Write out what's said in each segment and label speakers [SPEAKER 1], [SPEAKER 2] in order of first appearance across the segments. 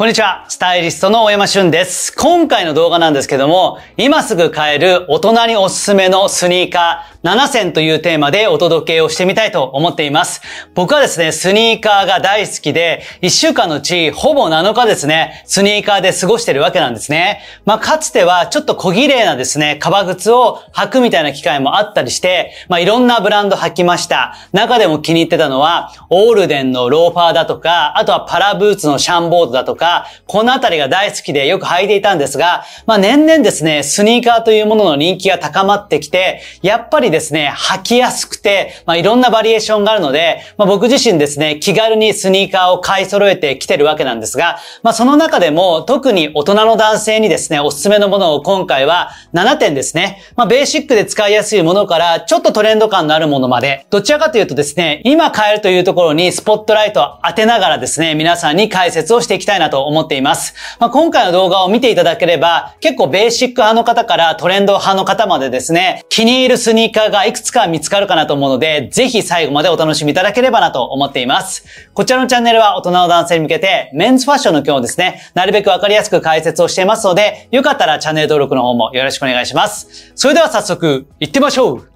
[SPEAKER 1] こんにちは、スタイリストの大山俊です。今回の動画なんですけども、今すぐ買える大人におすすめのスニーカー7選というテーマでお届けをしてみたいと思っています。僕はですね、スニーカーが大好きで、1週間のうちほぼ7日ですね、スニーカーで過ごしてるわけなんですね。まあ、かつてはちょっと小綺麗なですね、革靴を履くみたいな機会もあったりして、まあ、いろんなブランド履きました。中でも気に入ってたのは、オールデンのローファーだとか、あとはパラブーツのシャンボードだとか、が、このあたりが大好きでよく履いていたんですが、まあ年々ですね、スニーカーというものの人気が高まってきて、やっぱりですね、履きやすくて、まあいろんなバリエーションがあるので、まあ僕自身ですね、気軽にスニーカーを買い揃えてきてるわけなんですが、まあその中でも特に大人の男性にですね、おすすめのものを今回は7点ですね、まあベーシックで使いやすいものからちょっとトレンド感のあるものまで、どちらかというとですね、今買えるというところにスポットライトを当てながらですね、皆さんに解説をしていきたいなとと思っています。まあ、今回の動画を見ていただければ、結構ベーシック派の方からトレンド派の方までですね、気に入るスニーカーがいくつか見つかるかなと思うので、ぜひ最後までお楽しみいただければなと思っています。こちらのチャンネルは大人の男性に向けて、メンズファッションの今日ですね、なるべくわかりやすく解説をしていますので、よかったらチャンネル登録の方もよろしくお願いします。それでは早速、行ってみましょう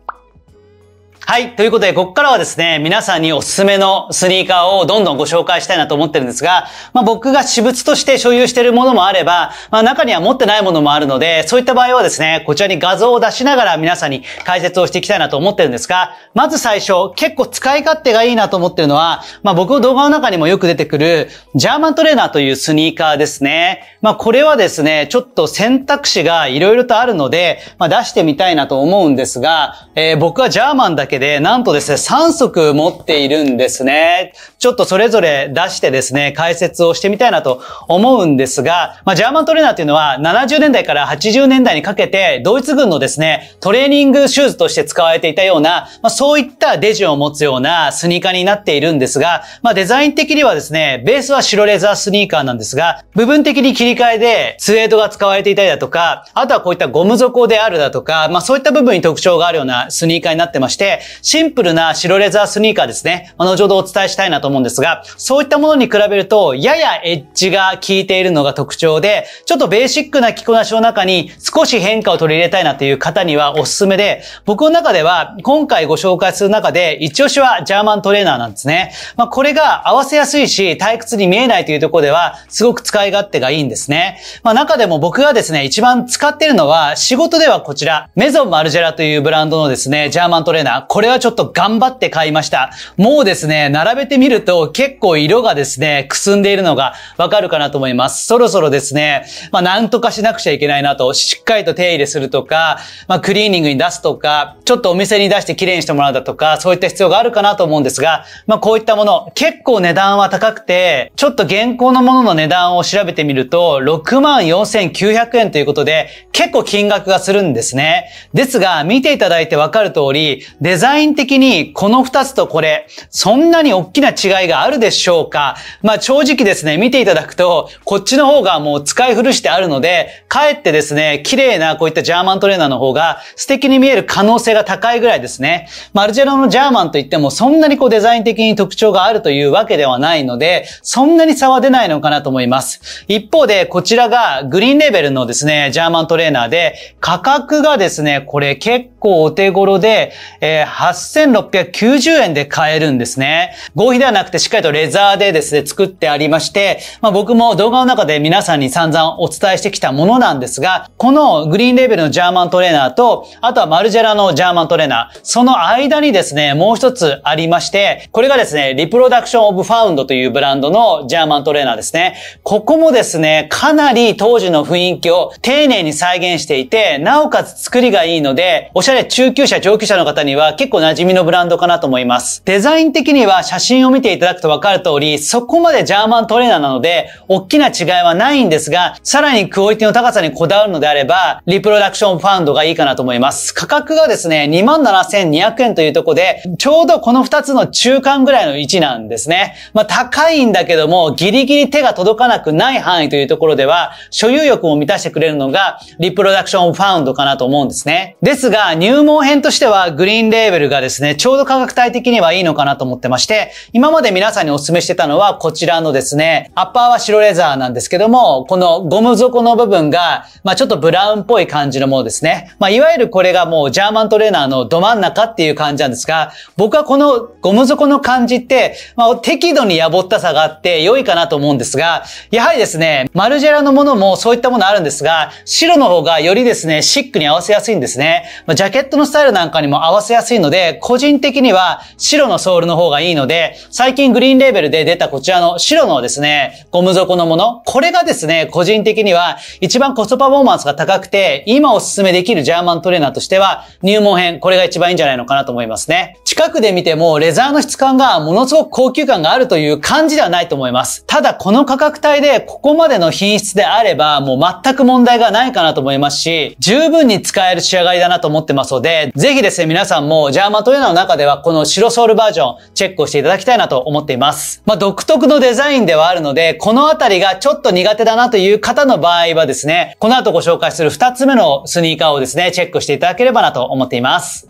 [SPEAKER 1] はい。ということで、ここからはですね、皆さんにおすすめのスニーカーをどんどんご紹介したいなと思ってるんですが、まあ僕が私物として所有しているものもあれば、まあ中には持ってないものもあるので、そういった場合はですね、こちらに画像を出しながら皆さんに解説をしていきたいなと思ってるんですが、まず最初、結構使い勝手がいいなと思ってるのは、まあ僕の動画の中にもよく出てくる、ジャーマントレーナーというスニーカーですね。まあこれはですね、ちょっと選択肢が色々とあるので、まあ出してみたいなと思うんですが、えー、僕はジャーマンだけけで、なんとですね、3足持っているんですね。ちょっとそれぞれ出してですね、解説をしてみたいなと思うんですが、まあ、ジャーマントレーナーというのは、70年代から80年代にかけて、ドイツ軍のですね、トレーニングシューズとして使われていたような、まあ、そういったデジを持つようなスニーカーになっているんですが、まあ、デザイン的にはですね、ベースは白レザースニーカーなんですが、部分的に切り替えで、スウェードが使われていたりだとか、あとはこういったゴム底であるだとか、まあそういった部分に特徴があるようなスニーカーになってまして、シンプルな白レザースニーカーですね。あの、後ほどお伝えしたいなと思うんですが、そういったものに比べると、ややエッジが効いているのが特徴で、ちょっとベーシックな着こなしの中に少し変化を取り入れたいなという方にはおすすめで、僕の中では、今回ご紹介する中で、一押しはジャーマントレーナーなんですね。まあ、これが合わせやすいし、退屈に見えないというところでは、すごく使い勝手がいいんですね。まあ、中でも僕がですね、一番使ってるのは、仕事ではこちら、メゾンマルジェラというブランドのですね、ジャーマントレーナー。これはちょっと頑張って買いました。もうですね、並べてみると結構色がですね、くすんでいるのがわかるかなと思います。そろそろですね、まあなんとかしなくちゃいけないなと、しっかりと手入れするとか、まあクリーニングに出すとか、ちょっとお店に出して綺麗にしてもらうだとか、そういった必要があるかなと思うんですが、まあこういったもの、結構値段は高くて、ちょっと現行のものの値段を調べてみると、64,900円ということで、結構金額がするんですね。ですが、見ていただいてわかる通り、デザザイン的にこの2つとこれ、そんなに大きな違いがあるでしょうかまあ正直ですね、見ていただくと、こっちの方がもう使い古してあるので、かえってですね、綺麗なこういったジャーマントレーナーの方が素敵に見える可能性が高いぐらいですね。マルジェロのジャーマンといってもそんなにこうデザイン的に特徴があるというわけではないので、そんなに差は出ないのかなと思います。一方で、こちらがグリーンレベルのですね、ジャーマントレーナーで、価格がですね、これ結構お手頃で、えー8690円で買えるんですね。合皮ではなくてしっかりとレザーでですね、作ってありまして、まあ、僕も動画の中で皆さんに散々お伝えしてきたものなんですが、このグリーンレベルのジャーマントレーナーと、あとはマルジェラのジャーマントレーナー、その間にですね、もう一つありまして、これがですね、リプロダクションオブファウンドというブランドのジャーマントレーナーですね。ここもですね、かなり当時の雰囲気を丁寧に再現していて、なおかつ作りがいいので、おしゃれ中級者、上級者の方には結構馴染みのブランドかなと思います。デザイン的には写真を見ていただくとわかる通り、そこまでジャーマントレーナーなので、大きな違いはないんですが、さらにクオリティの高さにこだわるのであれば、リプロダクションファウンドがいいかなと思います。価格がですね、27,200円というとこで、ちょうどこの2つの中間ぐらいの位置なんですね。まあ、高いんだけども、ギリギリ手が届かなくない範囲というところでは、所有欲を満たしてくれるのが、リプロダクションファウンドかなと思うんですね。ですが、入門編としては、グリーンレーベベルがですね、ちょうど価格帯的にはいいのかなと思ってまして、今まで皆さんにお勧めしてたのはこちらのですね、アッパーは白レザーなんですけども、このゴム底の部分が、まあちょっとブラウンっぽい感じのものですね。まあいわゆるこれがもうジャーマントレーナーのど真ん中っていう感じなんですが、僕はこのゴム底の感じって、まあ適度にやぼったさがあって良いかなと思うんですが、やはりですね、マルジェラのものもそういったものあるんですが、白の方がよりですね、シックに合わせやすいんですね。まあ、ジャケットのスタイルなんかにも合わせやすいいので、個人的には白のソールの方がいいので、最近グリーンレーベルで出たこちらの白のですね、ゴム底のもの、これがですね、個人的には一番コストパフォーマンスが高くて、今おすすめできるジャーマントレーナーとしては、入門編、これが一番いいんじゃないのかなと思いますね。近くで見ても、レザーの質感がものすごく高級感があるという感じではないと思います。ただ、この価格帯でここまでの品質であれば、もう全く問題がないかなと思いますし、十分に使える仕上がりだなと思ってますので、ぜひですね、皆さんもジャーマトヨナの中ではこの白ソールバージョンチェックをしていただきたいなと思っています。まあ、独特のデザインではあるので、このあたりがちょっと苦手だなという方の場合はですね、この後ご紹介する2つ目のスニーカーをですね、チェックしていただければなと思っています。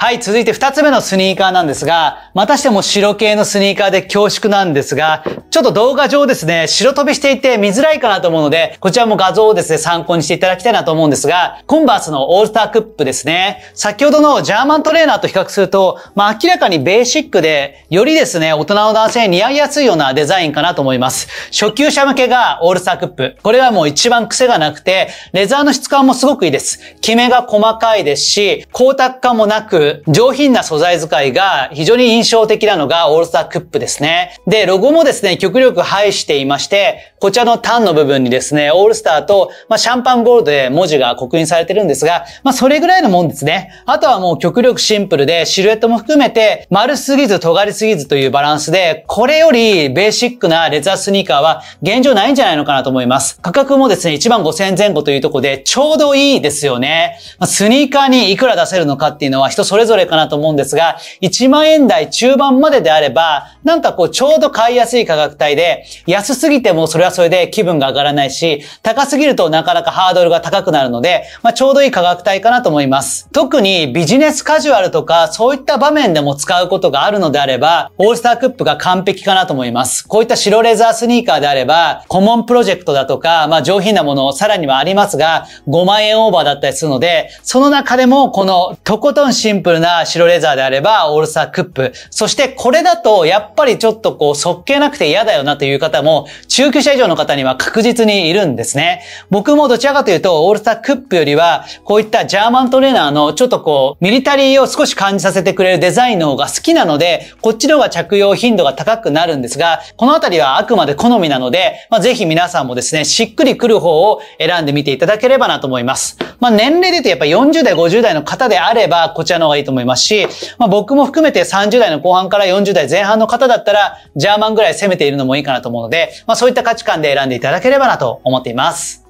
[SPEAKER 1] はい、続いて2つ目のスニーカーなんですが、またしても白系のスニーカーで恐縮なんですが、ちょっと動画上ですね、白飛びしていて見づらいかなと思うので、こちらも画像をですね、参考にしていただきたいなと思うんですが、コンバースのオールスタークップですね、先ほどのジャーマントレーナーと比較すると、まあ明らかにベーシックで、よりですね、大人の男性に似合いやすいようなデザインかなと思います。初級者向けがオールスタークップ。これはもう一番癖がなくて、レザーの質感もすごくいいです。キメが細かいですし、光沢感もなく、上品な素材使いが非常に印象的なのがオールスタークップですね。で、ロゴもですね、極力配していまして、こちらのタンの部分にですね、オールスターと、まあ、シャンパンゴールドで文字が刻印されてるんですが、まあ、それぐらいのもんですね。あとはもう極力シンプルで、シルエットも含めて、丸すぎず尖りすぎずというバランスで、これよりベーシックなレザースニーカーは現状ないんじゃないのかなと思います。価格もですね、1万5000円前後というとこで、ちょうどいいですよね。まあ、スニーカーにいくら出せるのかっていうのは人それそれぞれかなと思うんですが、1万円台中盤までであれば、なんかこうちょうど買いやすい価格帯で、安すぎてもそれはそれで気分が上がらないし、高すぎるとなかなかハードルが高くなるので、まあ、ちょうどいい価格帯かなと思います。特にビジネスカジュアルとか、そういった場面でも使うことがあるのであれば、オールスタークップが完璧かなと思います。こういった白レザースニーカーであれば、コモンプロジェクトだとか、まあ上品なもの、をさらにはありますが、5万円オーバーだったりするので、その中でもこのとことんシンプルプルな白レザーであれば、オールスタークップ。そしてこれだと、やっぱりちょっとこう、素っ気なくて嫌だよなという方も、中級者以上の方には確実にいるんですね。僕もどちらかというと、オールスタークップよりは、こういったジャーマントレーナーの、ちょっとこう、ミリタリーを少し感じさせてくれるデザインの方が好きなので、こっちの方が着用頻度が高くなるんですが、このあたりはあくまで好みなので、まあ、ぜひ皆さんもですね、しっくりくる方を選んでみていただければなと思います。まあ、年齢で言うとやっぱ40代、50代の方であれば、こちらの方がいいと思いますし、まあ、僕も含めて30代の後半から40代前半の方だったら、ジャーマンぐらい攻めているのもいいかなと思うので、まあ、そういった価値観で選んでいただければなと思っています。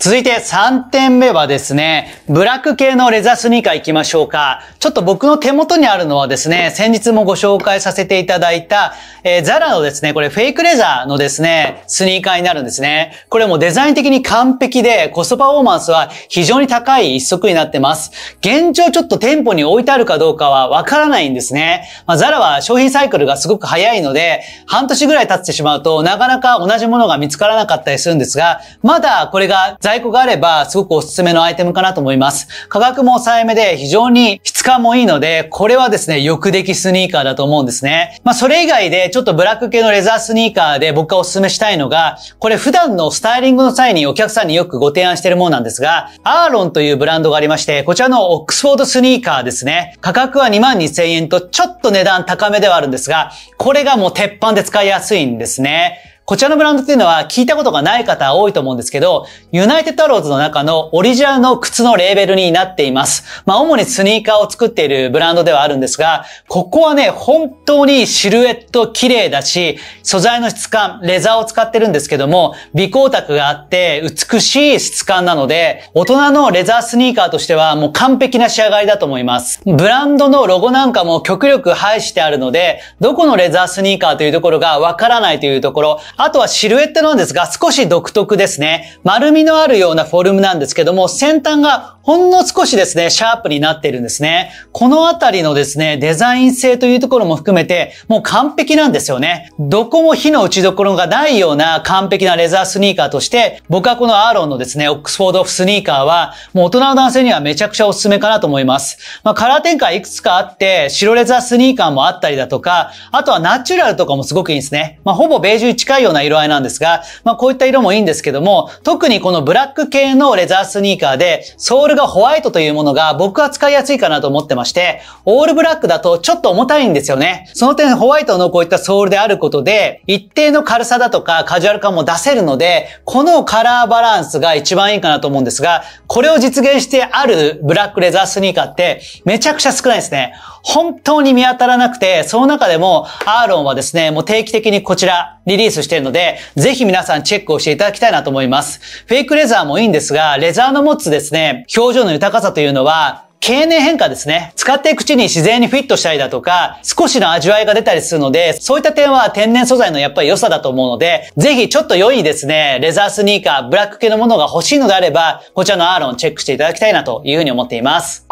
[SPEAKER 1] 続いて3点目はですね、ブラック系のレザースニーカー行きましょうか。ちょっと僕の手元にあるのはですね、先日もご紹介させていただいた、えー、ザラのですね、これフェイクレザーのですね、スニーカーになるんですね。これもデザイン的に完璧で、コストパフォーマンスは非常に高い一足になってます。現状ちょっと店舗に置いてあるかどうかはわからないんですね。まあ、ザラは商品サイクルがすごく早いので、半年ぐらい経ってしまうと、なかなか同じものが見つからなかったりするんですが、まだこれが在庫があればすごくおすすめのアイテムかなと思います。価格も抑えめで非常に質感もいいので、これはですね、よくできスニーカーだと思うんですね。まあそれ以外でちょっとブラック系のレザースニーカーで僕がおすすめしたいのが、これ普段のスタイリングの際にお客さんによくご提案してるものなんですが、アーロンというブランドがありまして、こちらのオックスフォードスニーカーですね。価格は22,000円とちょっと値段高めではあるんですが、これがもう鉄板で使いやすいんですね。こちらのブランドっていうのは聞いたことがない方多いと思うんですけど、ユナイテッドアローズの中のオリジナルの靴のレーベルになっています。まあ、主にスニーカーを作っているブランドではあるんですが、ここはね、本当にシルエット綺麗だし、素材の質感、レザーを使ってるんですけども、微光沢があって美しい質感なので、大人のレザースニーカーとしてはもう完璧な仕上がりだと思います。ブランドのロゴなんかも極力配してあるので、どこのレザースニーカーというところがわからないというところ、あとはシルエットなんですが、少し独特ですね。丸みのあるようなフォルムなんですけども、先端がほんの少しですね、シャープになっているんですね。このあたりのですね、デザイン性というところも含めて、もう完璧なんですよね。どこも火の打ちどころがないような完璧なレザースニーカーとして、僕はこのアーロンのですね、オックスフォードオフスニーカーは、もう大人の男性にはめちゃくちゃおすすめかなと思います。まあ、カラー展開いくつかあって、白レザースニーカーもあったりだとか、あとはナチュラルとかもすごくいいんですね。まあ、ほぼベージュに近いような色合いなんですが、まあこういった色もいいんですけども、特にこのブラック系のレザースニーカーで、ソールがホワイトというものが僕は使いやすいかなと思ってまして、オールブラックだとちょっと重たいんですよね。その点ホワイトのこういったソールであることで、一定の軽さだとかカジュアル感も出せるので、このカラーバランスが一番いいかなと思うんですが、これを実現してあるブラックレザースニーカーってめちゃくちゃ少ないですね。本当に見当たらなくて、その中でも、アーロンはですね、もう定期的にこちら、リリースしているので、ぜひ皆さんチェックをしていただきたいなと思います。フェイクレザーもいいんですが、レザーの持つですね、表情の豊かさというのは、経年変化ですね。使っていくうちに自然にフィットしたりだとか、少しの味わいが出たりするので、そういった点は天然素材のやっぱり良さだと思うので、ぜひちょっと良いですね、レザースニーカー、ブラック系のものが欲しいのであれば、こちらのアーロンチェックしていただきたいなというふうに思っています。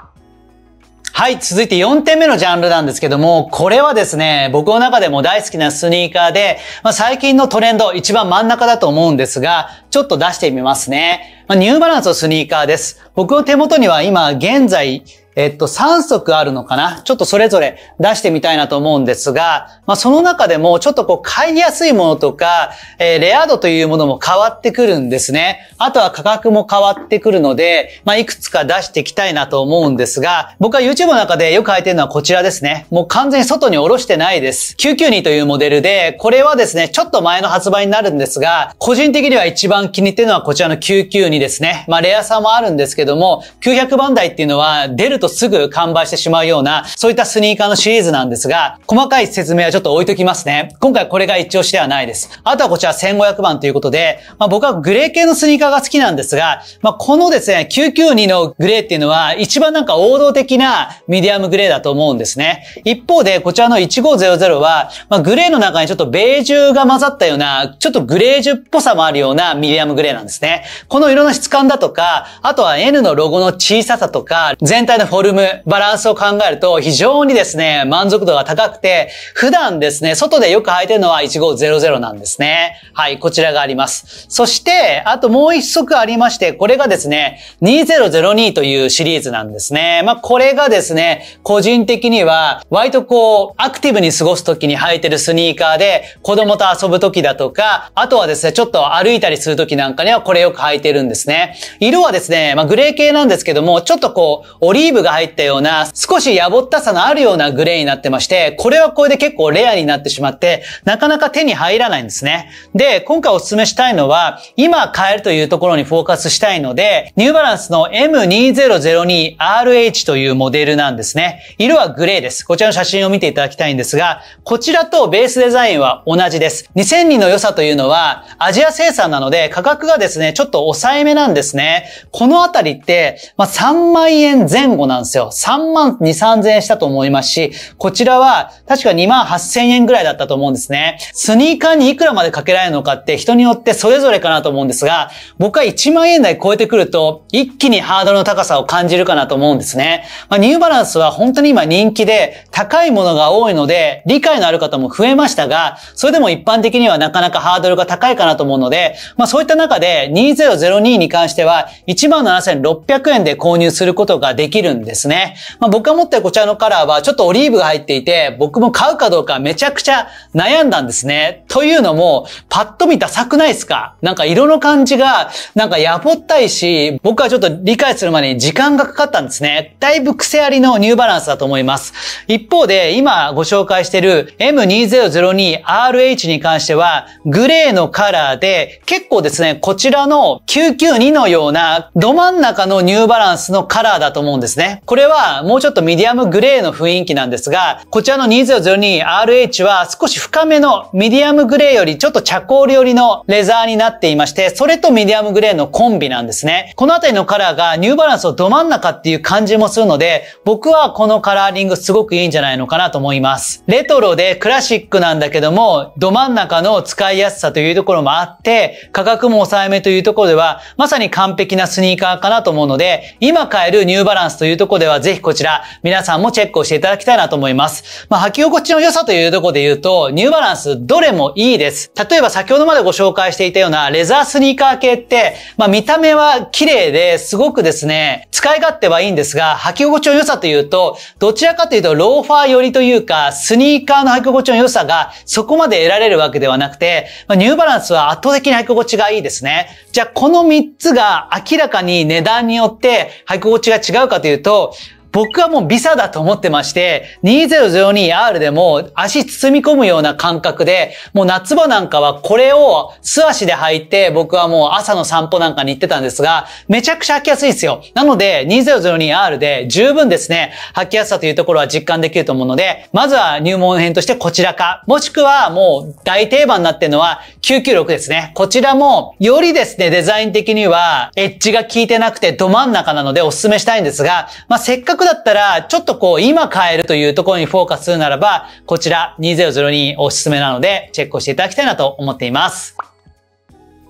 [SPEAKER 1] はい、続いて4点目のジャンルなんですけども、これはですね、僕の中でも大好きなスニーカーで、まあ、最近のトレンド、一番真ん中だと思うんですが、ちょっと出してみますね。まあ、ニューバランスのスニーカーです。僕の手元には今、現在、えっと、3足あるのかなちょっとそれぞれ出してみたいなと思うんですが、まあ、その中でもちょっとこう、買いやすいものとか、えー、レア度というものも変わってくるんですね。あとは価格も変わってくるので、まあ、いくつか出していきたいなと思うんですが、僕は YouTube の中でよく履いてるのはこちらですね。もう完全に外に下ろしてないです。992というモデルで、これはですね、ちょっと前の発売になるんですが、個人的には一番気に入ってるのはこちらの992ですね。まあ、レアさもあるんですけども、900番台っていうのは出るとすぐ完売してしまうような、そういったスニーカーのシリーズなんですが、細かい説明はちょっと置いときますね。今回これが一押しではないです。あとはこちら1500番ということで、まあ、僕はグレー系のスニーカーが好きなんですが、まあ、このですね、992のグレーっていうのは一番なんか王道的なミディアムグレーだと思うんですね。一方で、こちらの1500は、まあ、グレーの中にちょっとベージュが混ざったような、ちょっとグレージュっぽさもあるようなミディアムグレーなんですね。この色の質感だとか、あとは N のロゴの小ささとか、全体のフォルム、バランスを考えると非常にですね、満足度が高くて、普段ですね、外でよく履いてるのは1500なんですね。はい、こちらがあります。そして、あともう一足ありまして、これがですね、2002というシリーズなんですね。まあ、これがですね、個人的には、割とこう、アクティブに過ごす時に履いてるスニーカーで、子供と遊ぶ時だとか、あとはですね、ちょっと歩いたりする時なんかにはこれよく履いてるんですね。色はですね、まあ、グレー系なんですけども、ちょっとこう、オリーブが入ったような、少し野暮ったさのあるようなグレーになってまして、これはこれで結構レアになってしまって、なかなか手に入らないんですね。で、今回お勧めしたいのは、今買えるというところにフォーカスしたいので、ニューバランスの M2002RH というモデルなんですね。色はグレーです。こちらの写真を見ていただきたいんですが、こちらとベースデザインは同じです。2002の良さというのは、アジア生産なので価格がですね、ちょっと抑えめなんですね。このあたりって、まあ、3万円前後なんですよ。3万2、3000円したと思いますし、こちらは確か2万8000円ぐらいだったと思うんですね。スニーカーにいくらまでかけられるのかって人によってそれぞれかなと思うんですが、僕は1万円台超えてくると一気にハードルの高さを感じるかなと思うんですね。まあ、ニューバランスは本当に今人気で高いものが多いので理解のある方も増えましたが、それでも一般的にはなかなかハードルが高いかなと思うので、まあそういった中で2002に関しては1万7600円で購入することができるんですね。まあ、僕が持ってるこちらのカラーはちょっとオリーブが入っていて、僕も買うかどうかめちゃくちゃ悩んだんですね。というのも、パッと見ダサくないですかなんか色の感じが、なんかやぼったいし、僕はちょっと理解するまでに時間がかかったんですね。だいぶ癖ありのニューバランスだと思います。一方で、今ご紹介している M2002RH に関しては、グレーのカラーで、結構ですね、こちらの992のような、ど真ん中のニューバランスのカラーだと思うんですね。これはもうちょっとミディアムグレーの雰囲気なんですが、こちらの 2002RH は少し深めのミディアムグレーよりちょっと茶香寄りのレザーになっていまして、それとミディアムグレーのコンビなんですね。このあたりのカラーがニューバランスをど真ん中っていう感じもするので、僕はこのカラーリングすごくいいんじゃないのかなと思います。レトロでクラシックなんだけども、ど真ん中の使いやすさというところもあって、価格も抑えめというところでは、まさに完璧なスニーカーかなと思うので、今買えるニューバランスというととこでは、ぜひこちら、皆さんもチェックをしていただきたいなと思います。まあ、履き心地の良さというとこで言うと、ニューバランス、どれもいいです。例えば先ほどまでご紹介していたような、レザースニーカー系って、まあ、見た目は綺麗で、すごくですね、使い勝手はいいんですが、履き心地の良さというと、どちらかというと、ローファー寄りというか、スニーカーの履き心地の良さが、そこまで得られるわけではなくて、まあ、ニューバランスは圧倒的に履き心地がいいですね。じゃあこの3つが明らかに値段によって履き心地が違うかというと、僕はもうビサだと思ってまして、2002R でも足包み込むような感覚で、もう夏場なんかはこれを素足で履いて、僕はもう朝の散歩なんかに行ってたんですが、めちゃくちゃ履きやすいんですよ。なので、2002R で十分ですね、履きやすさというところは実感できると思うので、まずは入門編としてこちらか、もしくはもう大定番になってるのは996ですね。こちらも、よりですね、デザイン的にはエッジが効いてなくてど真ん中なのでおすすめしたいんですが、まあ、せっかく力だったら、ちょっとこう、今変えるというところにフォーカスするならば、こちら2002おすすめなので、チェックをしていただきたいなと思っています。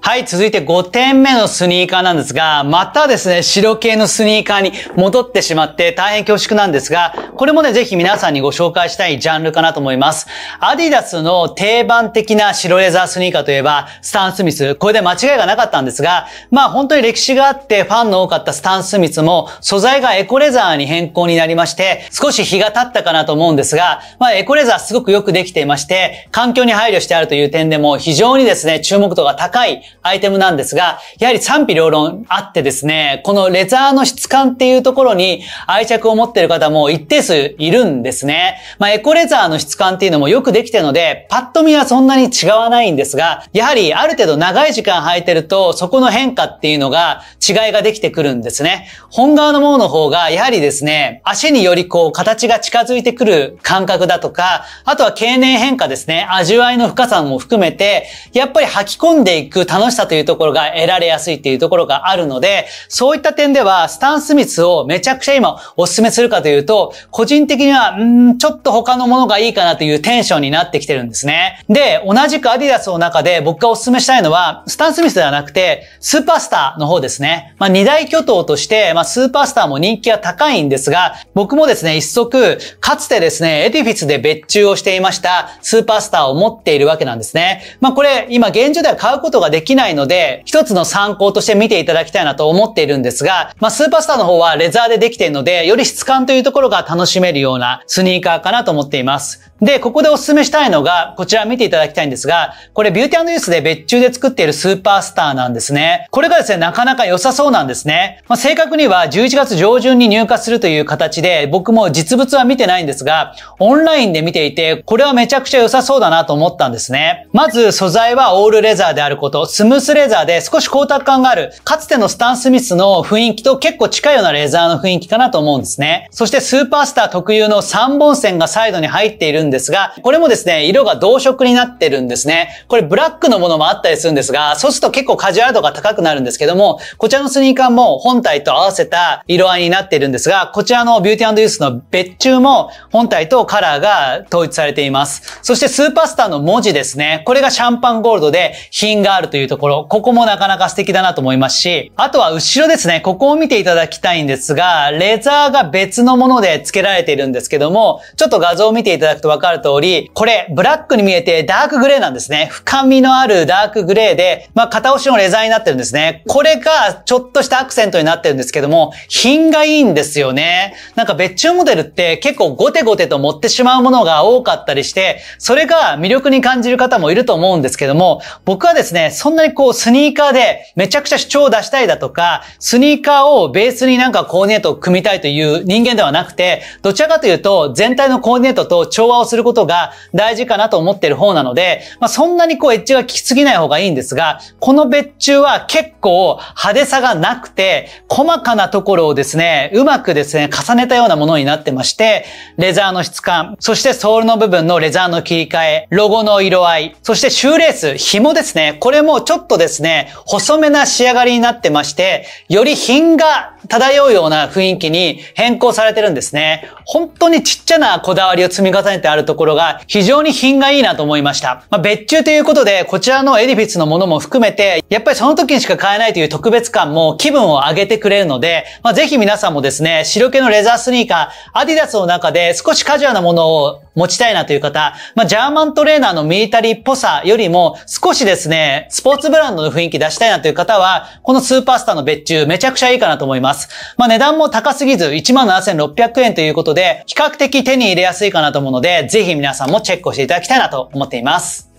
[SPEAKER 1] はい、続いて5点目のスニーカーなんですが、またですね、白系のスニーカーに戻ってしまって大変恐縮なんですが、これもね、ぜひ皆さんにご紹介したいジャンルかなと思います。アディダスの定番的な白レザースニーカーといえば、スタン・スミス。これで間違いがなかったんですが、まあ本当に歴史があってファンの多かったスタン・スミスも、素材がエコレザーに変更になりまして、少し日が経ったかなと思うんですが、まあエコレザーすごくよくできていまして、環境に配慮してあるという点でも非常にですね、注目度が高いアイテムなんですが、やはり賛否両論あってですね、このレザーの質感っていうところに愛着を持っている方も一定数いるんですね。まあ、エコレザーの質感っていうのもよくできてるので、パッと見はそんなに違わないんですが、やはりある程度長い時間履いてると、そこの変化っていうのが違いができてくるんですね。本側のものの方が、やはりですね、足によりこう形が近づいてくる感覚だとか、あとは経年変化ですね、味わいの深さも含めて、やっぱり履き込んでいく楽ししたというところが得られやすいっていうところがあるので、そういった点では、スタン・スミスをめちゃくちゃ今お勧めするかというと、個人的には、んちょっと他のものがいいかなというテンションになってきてるんですね。で、同じくアディダスの中で僕がお勧めしたいのは、スタン・スミスではなくて、スーパースターの方ですね。まあ、二大巨頭として、まあ、スーパースターも人気が高いんですが、僕もですね、一足、かつてですね、エディフィスで別注をしていました、スーパースターを持っているわけなんですね。まあ、これ、今現状では買うことができないないので、一つの参考として見ていただきたいなと思っているんですが、まあ、スーパースターの方はレザーでできているので、より質感というところが楽しめるようなスニーカーかなと思っています。で、ここでお勧めしたいのが、こちら見ていただきたいんですが、これビューティーユースで別注で作っているスーパースターなんですね。これがですね、なかなか良さそうなんですね。まあ、正確には11月上旬に入荷するという形で、僕も実物は見てないんですが、オンラインで見ていて、これはめちゃくちゃ良さそうだなと思ったんですね。まず素材はオールレザーであること、スムムースレーザーで少し光沢感がある、かつてのスタン・スミスの雰囲気と結構近いようなレーザーの雰囲気かなと思うんですね。そしてスーパースター特有の3本線がサイドに入っているんですが、これもですね、色が同色になってるんですね。これブラックのものもあったりするんですが、そうすると結構カジュアル度が高くなるんですけども、こちらのスニーカーも本体と合わせた色合いになっているんですが、こちらのビューティーユースの別注も本体とカラーが統一されています。そしてスーパースターの文字ですね。これがシャンパンゴールドで品があるというところころ、ここもなかなか素敵だなと思いますし、あとは後ろですね、ここを見ていただきたいんですが、レザーが別のもので付けられているんですけども、ちょっと画像を見ていただくとわかる通り、これ、ブラックに見えてダークグレーなんですね。深みのあるダークグレーで、まあ、片押しのレザーになってるんですね。これが、ちょっとしたアクセントになってるんですけども、品がいいんですよね。なんか別注モデルって結構ゴテゴテと持ってしまうものが多かったりして、それが魅力に感じる方もいると思うんですけども、僕はですね、そんなにこうスニーカーでめちゃくちゃ主張を出したいだとか、スニーカーをベースになんかコーディネートを組みたいという人間ではなくて、どちらかというと全体のコーディネートと調和をすることが大事かなと思ってる方なので、まあ、そんなにこうエッジが効きすぎない方がいいんですが、この別注は結構派手さがなくて、細かなところをですね、うまくですね、重ねたようなものになってまして、レザーの質感、そしてソールの部分のレザーの切り替え、ロゴの色合い、そしてシューレース、紐ですね。これもちょちょっとですね、細めな仕上がりになってまして、より品が漂うような雰囲気に変更されてるんですね。本当にちっちゃなこだわりを積み重ねてあるところが非常に品がいいなと思いました。まあ、別注ということで、こちらのエディフィスのものも含めて、やっぱりその時にしか買えないという特別感も気分を上げてくれるので、まあ、ぜひ皆さんもですね、白毛のレザースニーカー、アディダスの中で少しカジュアルなものを持ちたいなという方、まあ、ジャーマントレーナーのミリタリーっぽさよりも少しですね、スポーツブランドの雰囲気出したいなという方は、このスーパースターの別注めちゃくちゃいいかなと思います。ます。まあ、値段も高すぎず、17,600円ということで、比較的手に入れやすいかなと思うので、ぜひ皆さんもチェックをしていただきたいなと思っています。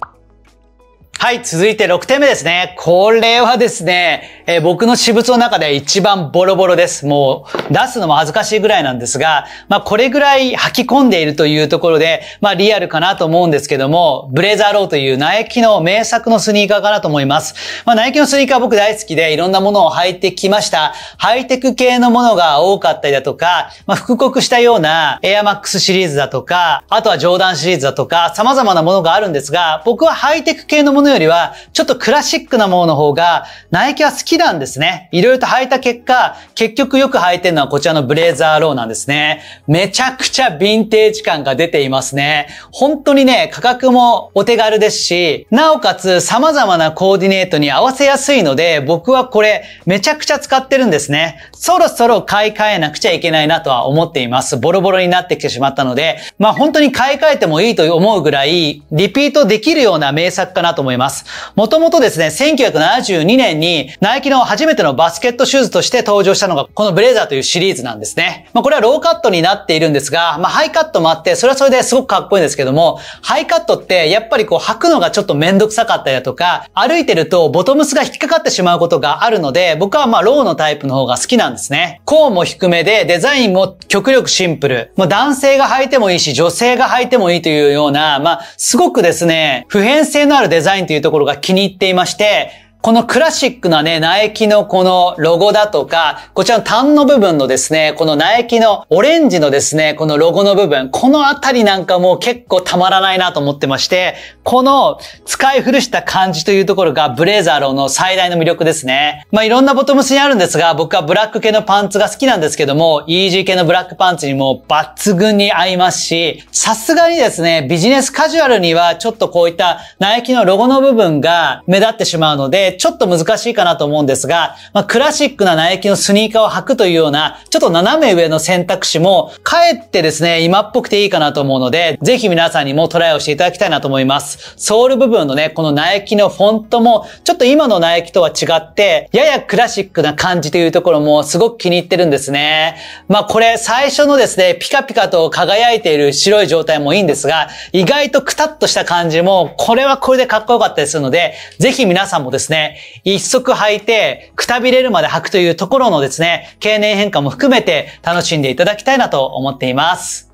[SPEAKER 1] はい、続いて6点目ですね。これはですね、えー、僕の私物の中で一番ボロボロです。もう出すのも恥ずかしいぐらいなんですが、まあこれぐらい履き込んでいるというところで、まあリアルかなと思うんですけども、ブレザーローというナイキの名作のスニーカーかなと思います。まあナイキのスニーカー僕大好きでいろんなものを履いてきました。ハイテク系のものが多かったりだとか、まあ復刻したようなエアマックスシリーズだとか、あとはジョーダンシリーズだとか、様々なものがあるんですが、僕はハイテク系のもののよりは、ちょっとクラシックなものの方が、ナイキは好きなんですね。いろいろと履いた結果、結局よく履いてるのはこちらのブレーザーローなんですね。めちゃくちゃヴィンテージ感が出ていますね。本当にね、価格もお手軽ですし、なおかつ様々なコーディネートに合わせやすいので、僕はこれ、めちゃくちゃ使ってるんですね。そろそろ買い替えなくちゃいけないなとは思っています。ボロボロになってきてしまったので、まあ本当に買い替えてもいいと思うぐらい、リピートできるような名作かなと思います。います。もともとですね、1972年にナイキの初めてのバスケットシューズとして登場したのが、このブレーザーというシリーズなんですね。まあ、これはローカットになっているんですが、まあ、ハイカットもあって、それはそれですごくかっこいいんですけども、ハイカットってやっぱりこう履くのがちょっとめんどくさかったりだとか、歩いてるとボトムスが引っかかってしまうことがあるので、僕はまあローのタイプの方が好きなんですね。コーも低めで、デザインも極力シンプル。もう男性が履いてもいいし、女性が履いてもいいというような、まあ、すごくですね、普遍性のあるデザインンというところが気に入っていまして、このクラシックなね、ナ木キのこのロゴだとか、こちらの単の部分のですね、このナ木キのオレンジのですね、このロゴの部分、このあたりなんかもう結構たまらないなと思ってまして、この使い古した感じというところがブレザローの最大の魅力ですね。まあ、いろんなボトムスにあるんですが、僕はブラック系のパンツが好きなんですけども、イージー系のブラックパンツにも抜群に合いますし、さすがにですね、ビジネスカジュアルにはちょっとこういったナ木キのロゴの部分が目立ってしまうので、ちょっと難しいかなと思うんですが、まあ、クラシックなナイキのスニーカーを履くというような、ちょっと斜め上の選択肢も、かえってですね、今っぽくていいかなと思うので、ぜひ皆さんにもトライをしていただきたいなと思います。ソール部分のね、このナイキのフォントも、ちょっと今のナイキとは違って、ややクラシックな感じというところもすごく気に入ってるんですね。まあ、これ最初のですね、ピカピカと輝いている白い状態もいいんですが、意外とくたっとした感じも、これはこれでかっこよかったりするので、ぜひ皆さんもですね、ね、一足履いて、くたびれるまで履くというところのですね、経年変化も含めて楽しんでいただきたいなと思っています。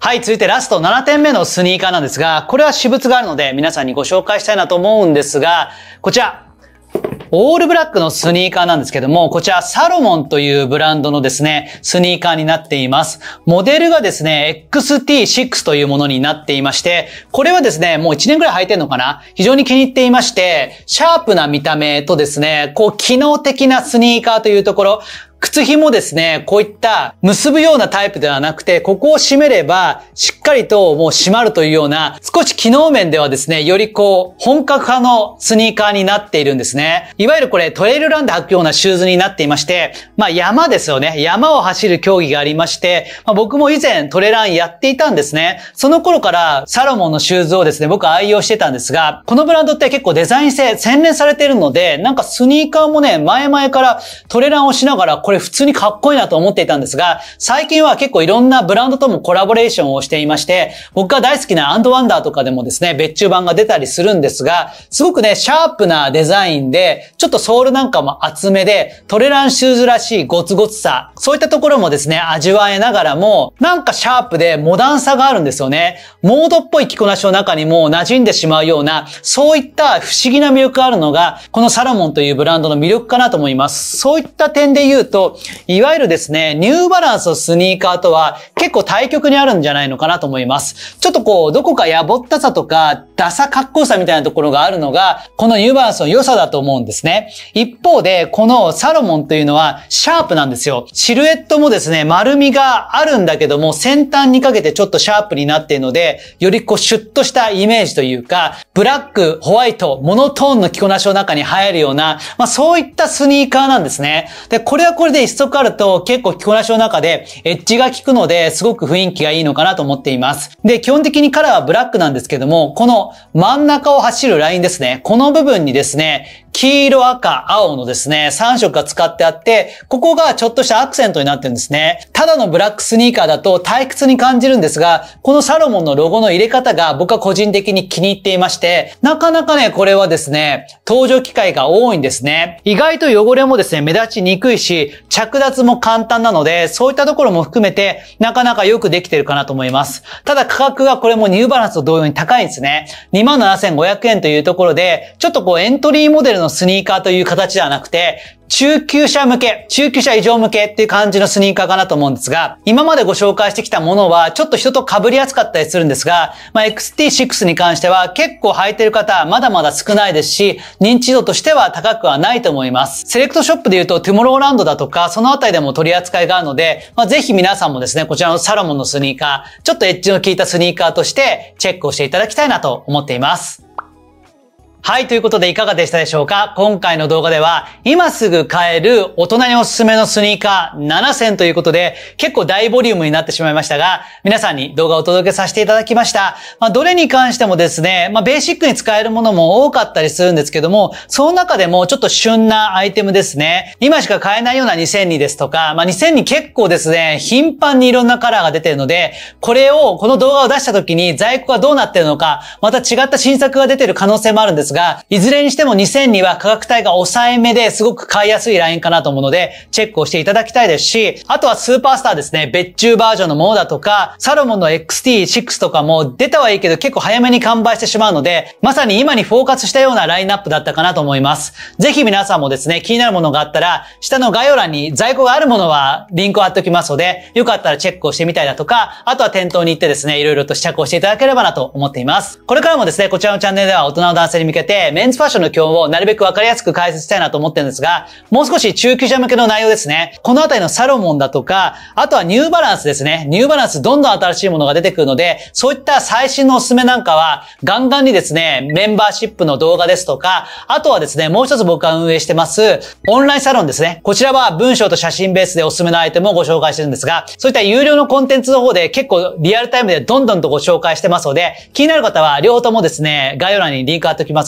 [SPEAKER 1] はい、続いてラスト7点目のスニーカーなんですが、これは私物があるので皆さんにご紹介したいなと思うんですが、こちら、オールブラックのスニーカーなんですけども、こちらサロモンというブランドのですね、スニーカーになっています。モデルがですね、XT6 というものになっていまして、これはですね、もう1年くらい履いてんのかな非常に気に入っていまして、シャープな見た目とですね、こう機能的なスニーカーというところ、靴紐ですね、こういった結ぶようなタイプではなくて、ここを締めれば、しっかりともう締まるというような、少し機能面ではですね、よりこう、本格派のスニーカーになっているんですね。いわゆるこれ、トレイルランで履くようなシューズになっていまして、まあ山ですよね。山を走る競技がありまして、まあ、僕も以前トレランやっていたんですね。その頃からサロモンのシューズをですね、僕愛用してたんですが、このブランドって結構デザイン性洗練されているので、なんかスニーカーもね、前々からトレランをしながらこれ普通にかっこいいなと思っていたんですが、最近は結構いろんなブランドともコラボレーションをしていまして、僕が大好きなアンドワンダーとかでもですね、別注版が出たりするんですが、すごくね、シャープなデザインで、ちょっとソールなんかも厚めで、トレランシューズらしいゴツゴツさ、そういったところもですね、味わえながらも、なんかシャープでモダンさがあるんですよね。モードっぽい着こなしの中にも馴染んでしまうような、そういった不思議な魅力があるのが、このサラモンというブランドの魅力かなと思います。そういった点で言うと、と、いわゆるですね、ニューバランスのスニーカーとは結構対極にあるんじゃないのかなと思います。ちょっとこう、どこかやぼったさとか、ダサかっこよさみたいなところがあるのが、このニューバランスの良さだと思うんですね。一方で、このサロモンというのはシャープなんですよ。シルエットもですね、丸みがあるんだけども、先端にかけてちょっとシャープになっているので、よりこう、シュッとしたイメージというか、ブラック、ホワイト、モノトーンの着こなしの中に入るような、まあそういったスニーカーなんですね。で、これはこれれで一足あると結構着こなしの中でエッジが効くので、すごく雰囲気がいいのかなと思っています。で、基本的にカラーはブラックなんですけども、この真ん中を走るラインですね。この部分にですね、黄色、赤、青のですね、3色が使ってあって、ここがちょっとしたアクセントになってるんですね。ただのブラックスニーカーだと退屈に感じるんですが、このサロモンのロゴの入れ方が僕は個人的に気に入っていまして、なかなかね、これはですね、登場機会が多いんですね。意外と汚れもですね、目立ちにくいし、着脱も簡単なので、そういったところも含めて、なかなかよくできてるかなと思います。ただ価格がこれもニューバランスと同様に高いんですね。27,500円というところで、ちょっとこうエントリーモデルののスニーカーという形ではなくて、中級者向け、中級者以上向けっていう感じのスニーカーかなと思うんですが、今までご紹介してきたものはちょっと人と被りやすかったりするんですが、まあ、XT6 に関しては結構履いてる方まだまだ少ないですし、認知度としては高くはないと思います。セレクトショップで言うとトゥモローランドだとか、そのあたりでも取り扱いがあるので、まあ、ぜひ皆さんもですね、こちらのサロモンのスニーカー、ちょっとエッジの効いたスニーカーとしてチェックをしていただきたいなと思っています。はい、ということでいかがでしたでしょうか今回の動画では、今すぐ買える大人におすすめのスニーカー7選ということで、結構大ボリュームになってしまいましたが、皆さんに動画をお届けさせていただきました。まあ、どれに関してもですね、まあ、ベーシックに使えるものも多かったりするんですけども、その中でもちょっと旬なアイテムですね。今しか買えないような2002ですとか、まあ、2002結構ですね、頻繁にいろんなカラーが出てるので、これを、この動画を出した時に在庫がどうなってるのか、また違った新作が出てる可能性もあるんですですが、いずれにしても2 0 0 0には価格帯が抑えめですごく買いやすいラインかなと思うので、チェックをしていただきたいですし、あとはスーパースターですね、別注バージョンのものだとか、サロモンの XT6 とかも出たはいいけど結構早めに完売してしまうので、まさに今にフォーカスしたようなラインナップだったかなと思います。ぜひ皆さんもですね、気になるものがあったら、下の概要欄に在庫があるものはリンクを貼っておきますので、よかったらチェックをしてみたいだとか、あとは店頭に行ってですね、いろいろと試着をしていただければなと思っています。これからもですね、こちらのチャンネルでは大人の男性に向けけて、メンズファッションの基本をなるべくわかりやすく解説したいなと思ってるんですが、もう少し中級者向けの内容ですね。このあたりのサロモンだとか、あとはニューバランスですね。ニューバランスどんどん新しいものが出てくるので、そういった最新のおすすめなんかは、ガンガンにですね、メンバーシップの動画ですとか、あとはですね、もう一つ僕が運営してます、オンラインサロンですね。こちらは文章と写真ベースでおすすめのアイテムをご紹介してるんですが、そういった有料のコンテンツの方で結構リアルタイムでどんどんとご紹介してますので、気になる方は両方ともですね、概要欄にリンク貼っておきます